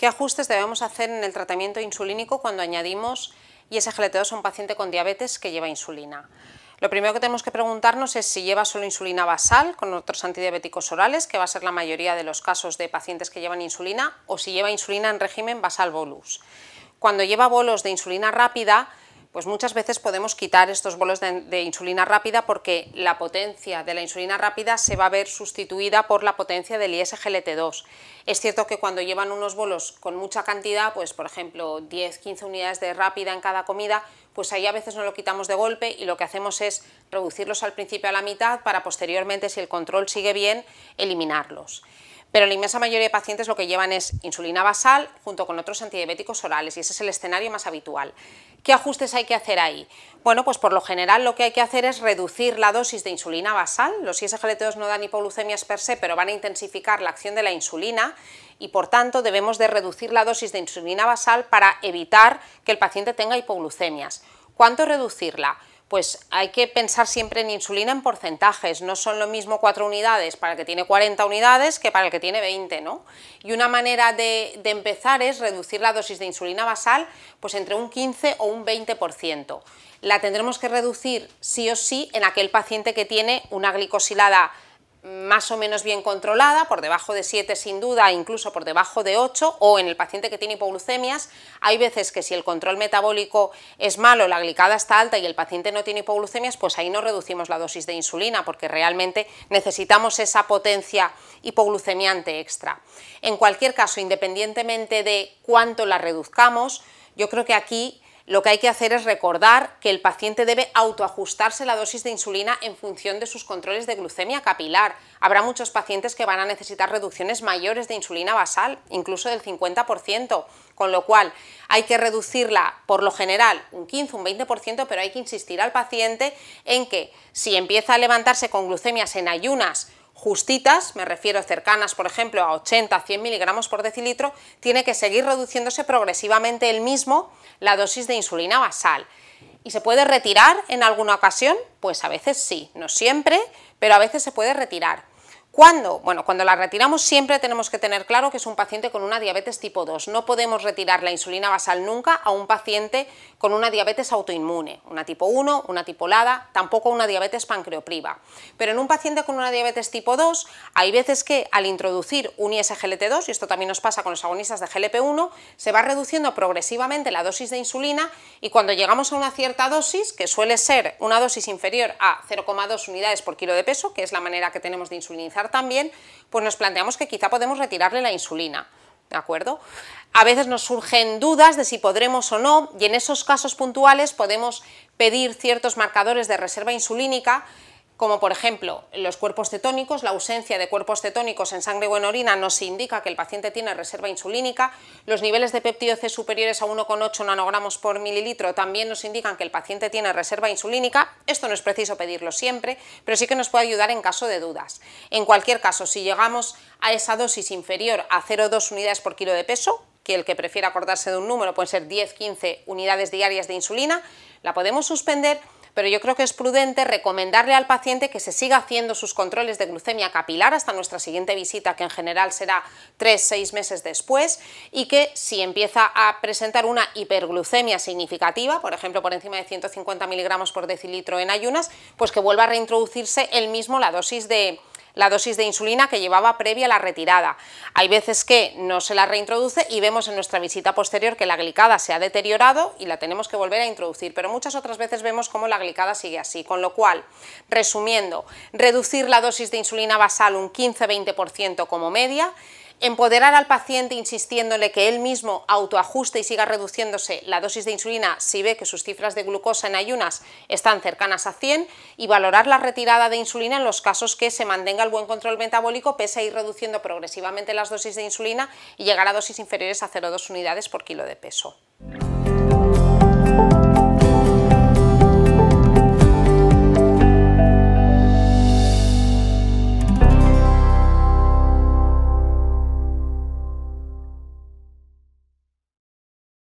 ¿Qué ajustes debemos hacer en el tratamiento insulínico cuando añadimos ISGLT2 a un paciente con diabetes que lleva insulina? Lo primero que tenemos que preguntarnos es si lleva solo insulina basal con otros antidiabéticos orales, que va a ser la mayoría de los casos de pacientes que llevan insulina, o si lleva insulina en régimen basal bolus. Cuando lleva bolos de insulina rápida, pues muchas veces podemos quitar estos bolos de, insulina rápida porque la potencia de la insulina rápida se va a ver sustituida por la potencia del ISGLT2. Es cierto que cuando llevan unos bolos con mucha cantidad, pues por ejemplo 10-15 unidades de rápida en cada comida, pues ahí a veces no lo quitamos de golpe y lo que hacemos es reducirlos al principio a la mitad para posteriormente, si el control sigue bien, eliminarlos pero la inmensa mayoría de pacientes lo que llevan es insulina basal junto con otros antidiabéticos orales y ese es el escenario más habitual. ¿Qué ajustes hay que hacer ahí? Bueno, pues por lo general lo que hay que hacer es reducir la dosis de insulina basal. Los ISGLT2 no dan hipoglucemias per se, pero van a intensificar la acción de la insulina y por tanto debemos de reducir la dosis de insulina basal para evitar que el paciente tenga hipoglucemias. ¿Cuánto reducirla? pues hay que pensar siempre en insulina en porcentajes, no son lo mismo 4 unidades para el que tiene 40 unidades que para el que tiene 20, ¿no? Y una manera de, empezar es reducir la dosis de insulina basal pues entre un 15 o un 20%. La tendremos que reducir sí o sí en aquel paciente que tiene una glicosilada más o menos bien controlada, por debajo de 7 sin duda, e incluso por debajo de 8, o en el paciente que tiene hipoglucemias, hay veces que si el control metabólico es malo, la glicada está alta y el paciente no tiene hipoglucemias, pues ahí no reducimos la dosis de insulina, porque realmente necesitamos esa potencia hipoglucemiante extra. En cualquier caso, independientemente de cuánto la reduzcamos, yo creo que aquí lo que hay que hacer es recordar que el paciente debe autoajustarse la dosis de insulina en función de sus controles de glucemia capilar. Habrá muchos pacientes que van a necesitar reducciones mayores de insulina basal, incluso del 50%, con lo cual hay que reducirla por lo general un 15, un 20%, pero hay que insistir al paciente en que si empieza a levantarse con glucemias en ayunas, justitas, me refiero cercanas, por ejemplo, a 80-100 miligramos por decilitro, tiene que seguir reduciéndose progresivamente el mismo la dosis de insulina basal. ¿Y se puede retirar en alguna ocasión? Pues a veces sí, no siempre, pero a veces se puede retirar. ¿Cuándo? Bueno, cuando la retiramos siempre tenemos que tener claro que es un paciente con una diabetes tipo 2. No podemos retirar la insulina basal nunca a un paciente con una diabetes autoinmune, una tipo 1, una tipo LADA, tampoco una diabetes pancreopriva. Pero en un paciente con una diabetes tipo 2, hay veces que al introducir un ISGLT2, y esto también nos pasa con los agonistas de GLP1, se va reduciendo progresivamente la dosis de insulina y cuando llegamos a una cierta dosis, que suele ser una dosis inferior a 0,2 unidades por kilo de peso, que es la manera que tenemos de insulinizar también, pues nos planteamos que quizá podemos retirarle la insulina. ¿De acuerdo? A veces nos surgen dudas de si podremos o no, y en esos casos puntuales podemos pedir ciertos marcadores de reserva insulínica como por ejemplo los cuerpos cetónicos, la ausencia de cuerpos cetónicos en sangre o en orina nos indica que el paciente tiene reserva insulínica, los niveles de péptido C superiores a 1,8 nanogramos por mililitro también nos indican que el paciente tiene reserva insulínica, esto no es preciso pedirlo siempre, pero sí que nos puede ayudar en caso de dudas. En cualquier caso, si llegamos a esa dosis inferior a 0,2 unidades por kilo de peso, que el que prefiera acordarse de un número puede ser 10-15 unidades diarias de insulina, la podemos suspender pero yo creo que es prudente recomendarle al paciente que se siga haciendo sus controles de glucemia capilar hasta nuestra siguiente visita, que en general será 3-6 meses después, y que si empieza a presentar una hiperglucemia significativa, por ejemplo por encima de 150 miligramos por decilitro en ayunas, pues que vuelva a reintroducirse él mismo la dosis de la dosis de insulina que llevaba previa a la retirada. Hay veces que no se la reintroduce y vemos en nuestra visita posterior que la glicada se ha deteriorado y la tenemos que volver a introducir, pero muchas otras veces vemos cómo la glicada sigue así, con lo cual, resumiendo, reducir la dosis de insulina basal un 15-20% como media, Empoderar al paciente insistiéndole que él mismo autoajuste y siga reduciéndose la dosis de insulina si ve que sus cifras de glucosa en ayunas están cercanas a 100 y valorar la retirada de insulina en los casos que se mantenga el buen control metabólico pese a ir reduciendo progresivamente las dosis de insulina y llegar a dosis inferiores a 0,2 unidades por kilo de peso.